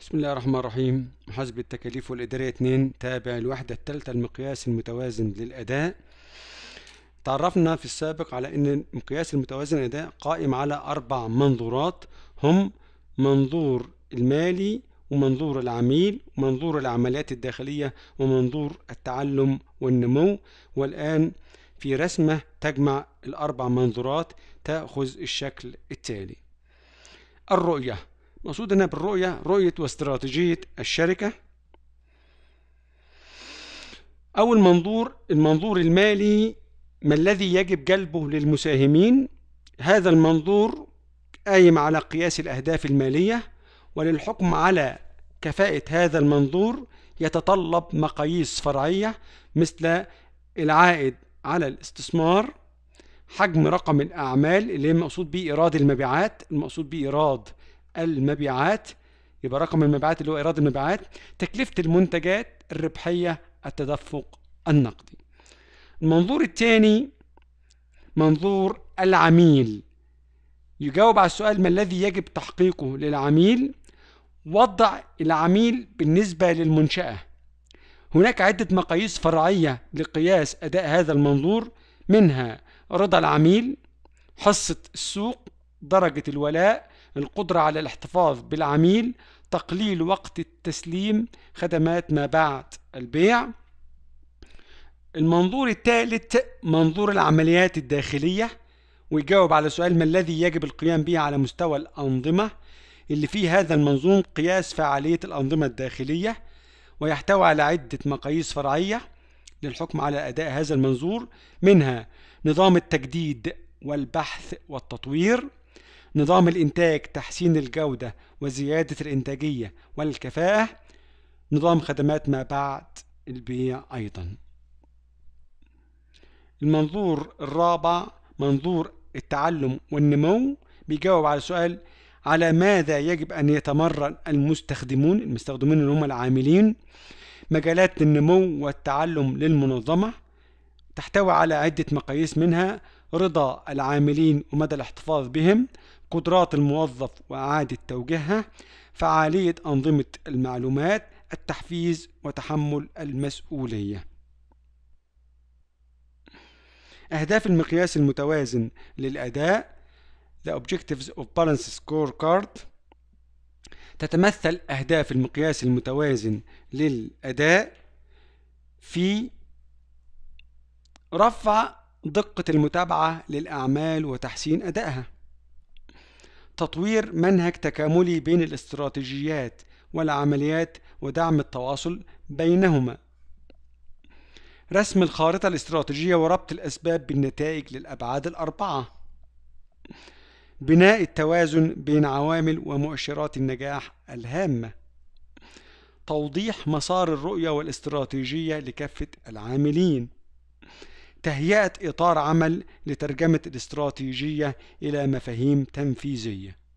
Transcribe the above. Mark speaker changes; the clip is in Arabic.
Speaker 1: بسم الله الرحمن الرحيم محاسبة التكاليف والإدارية 2 تابع الوحدة الثالثة المقياس المتوازن للأداء تعرفنا في السابق على أن المقياس المتوازن للأداء قائم على أربع منظورات هم منظور المالي ومنظور العميل ومنظور العمليات الداخلية ومنظور التعلم والنمو والآن في رسمة تجمع الأربع منظورات تأخذ الشكل التالي الرؤية المقصود هنا بالرؤية رؤية واستراتيجية الشركة أو المنظور المنظور المالي ما الذي يجب جلبه للمساهمين هذا المنظور قايم على قياس الأهداف المالية وللحكم على كفاءة هذا المنظور يتطلب مقاييس فرعية مثل العائد على الاستثمار حجم رقم الأعمال اللي المقصود به إيراد المبيعات المقصود به إيراد المبيعات يبقى رقم المبيعات اللي هو إيراد المبيعات تكلفة المنتجات الربحية التدفق النقدي المنظور الثاني منظور العميل يجاوب على السؤال ما الذي يجب تحقيقه للعميل وضع العميل بالنسبة للمنشأة هناك عدة مقاييس فرعية لقياس أداء هذا المنظور منها رضا العميل حصة السوق درجة الولاء القدرة على الاحتفاظ بالعميل تقليل وقت التسليم خدمات ما بعد البيع المنظور الثالث منظور العمليات الداخلية ويجاوب على سؤال ما الذي يجب القيام به على مستوى الأنظمة اللي في هذا المنظوم قياس فعالية الأنظمة الداخلية ويحتوي على عدة مقاييس فرعية للحكم على أداء هذا المنظور منها نظام التجديد والبحث والتطوير نظام الإنتاج تحسين الجودة وزيادة الإنتاجية والكفاءة نظام خدمات ما بعد البيع أيضا المنظور الرابع منظور التعلم والنمو بيجاوب على سؤال على ماذا يجب أن يتمرن المستخدمون المستخدمين اللي هم العاملين مجالات النمو والتعلم للمنظمة تحتوي على عدة مقاييس منها رضا العاملين ومدى الاحتفاظ بهم قدرات الموظف وإعادة توجيهها فعالية أنظمة المعلومات التحفيز وتحمل المسؤولية أهداف المقياس المتوازن للأداء The Objectives of Balance Scorecard تتمثل أهداف المقياس المتوازن للأداء في رفع دقة المتابعة للأعمال وتحسين أدائها تطوير منهج تكاملي بين الاستراتيجيات والعمليات ودعم التواصل بينهما رسم الخارطة الاستراتيجية وربط الأسباب بالنتائج للأبعاد الأربعة بناء التوازن بين عوامل ومؤشرات النجاح الهامة توضيح مسار الرؤية والاستراتيجية لكافة العاملين تهيئة إطار عمل لترجمة الاستراتيجية إلى مفاهيم تنفيذية